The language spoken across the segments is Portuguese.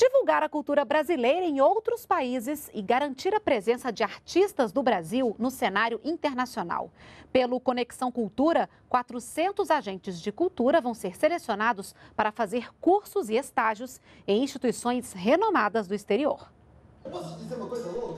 Divulgar a cultura brasileira em outros países e garantir a presença de artistas do Brasil no cenário internacional. Pelo Conexão Cultura, 400 agentes de cultura vão ser selecionados para fazer cursos e estágios em instituições renomadas do exterior.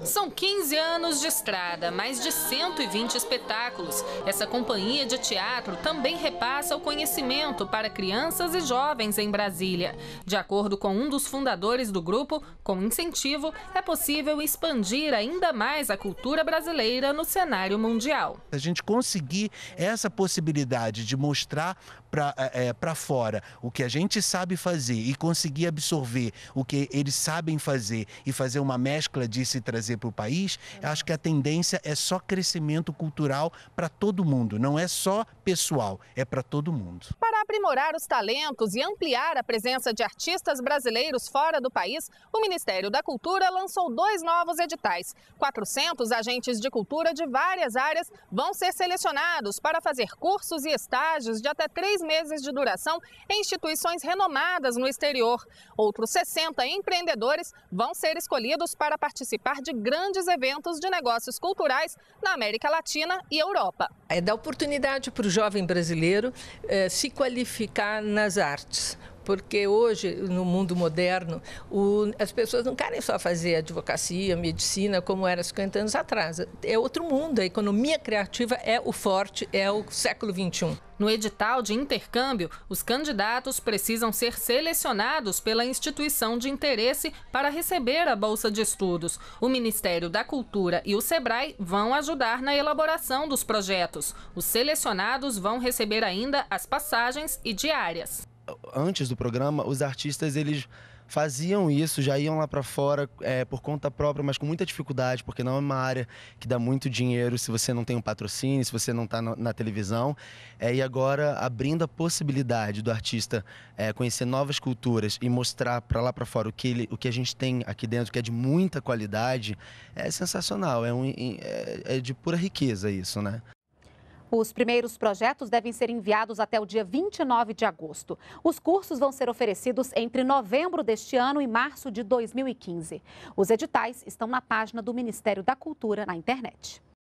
São 15 anos de estrada, mais de 120 espetáculos. Essa companhia de teatro também repassa o conhecimento para crianças e jovens em Brasília. De acordo com um dos fundadores do grupo, com incentivo, é possível expandir ainda mais a cultura brasileira no cenário mundial. A gente conseguir essa possibilidade de mostrar para é, é fora o que a gente sabe fazer e conseguir absorver o que eles sabem fazer e fazer uma uma mescla de se trazer para o país, acho que a tendência é só crescimento cultural para todo mundo, não é só pessoal, é para todo mundo. Para aprimorar os talentos e ampliar a presença de artistas brasileiros fora do país, o Ministério da Cultura lançou dois novos editais. 400 agentes de cultura de várias áreas vão ser selecionados para fazer cursos e estágios de até três meses de duração em instituições renomadas no exterior. Outros 60 empreendedores vão ser escolhidos convidados para participar de grandes eventos de negócios culturais na América Latina e Europa. É dar oportunidade para o jovem brasileiro eh, se qualificar nas artes porque hoje, no mundo moderno, o, as pessoas não querem só fazer advocacia, medicina, como era 50 anos atrás. É outro mundo. A economia criativa é o forte, é o século XXI. No edital de intercâmbio, os candidatos precisam ser selecionados pela instituição de interesse para receber a bolsa de estudos. O Ministério da Cultura e o SEBRAE vão ajudar na elaboração dos projetos. Os selecionados vão receber ainda as passagens e diárias antes do programa, os artistas eles faziam isso, já iam lá para fora é, por conta própria, mas com muita dificuldade, porque não é uma área que dá muito dinheiro se você não tem um patrocínio, se você não está na, televisão. É, e agora, abrindo a possibilidade do artista é, conhecer novas culturas e mostrar para lá para fora o que, ele, o que a gente tem aqui dentro, que é de muita qualidade, é sensacional, é, um, é, é de pura riqueza isso, né? Os primeiros projetos devem ser enviados até o dia 29 de agosto. Os cursos vão ser oferecidos entre novembro deste ano e março de 2015. Os editais estão na página do Ministério da Cultura na internet.